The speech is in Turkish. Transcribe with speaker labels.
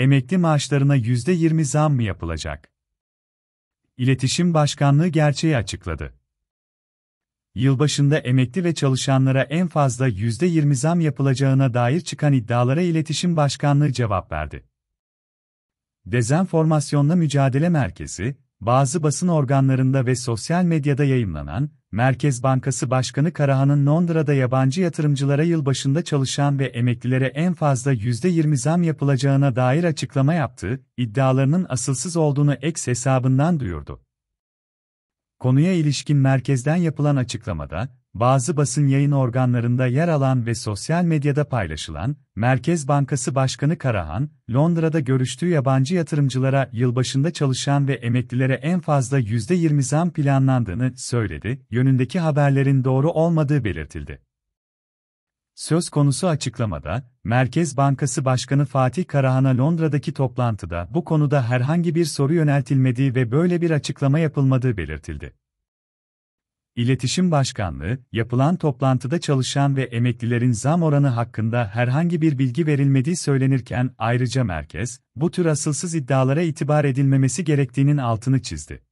Speaker 1: Emekli maaşlarına %20 zam mı yapılacak? İletişim Başkanlığı gerçeği açıkladı. Yılbaşında emekli ve çalışanlara en fazla %20 zam yapılacağına dair çıkan iddialara İletişim Başkanlığı cevap verdi. Dezenformasyonla Mücadele Merkezi, bazı basın organlarında ve sosyal medyada yayımlanan, Merkez Bankası Başkanı Karahan'ın Londra'da yabancı yatırımcılara yılbaşında çalışan ve emeklilere en fazla %20 zam yapılacağına dair açıklama yaptığı, iddialarının asılsız olduğunu X hesabından duyurdu. Konuya ilişkin merkezden yapılan açıklamada, bazı basın yayın organlarında yer alan ve sosyal medyada paylaşılan, Merkez Bankası Başkanı Karahan, Londra'da görüştüğü yabancı yatırımcılara yılbaşında çalışan ve emeklilere en fazla %20 zam planlandığını söyledi, yönündeki haberlerin doğru olmadığı belirtildi. Söz konusu açıklamada, Merkez Bankası Başkanı Fatih Karahan'a Londra'daki toplantıda bu konuda herhangi bir soru yöneltilmediği ve böyle bir açıklama yapılmadığı belirtildi. İletişim Başkanlığı, yapılan toplantıda çalışan ve emeklilerin zam oranı hakkında herhangi bir bilgi verilmediği söylenirken ayrıca merkez, bu tür asılsız iddialara itibar edilmemesi gerektiğinin altını çizdi.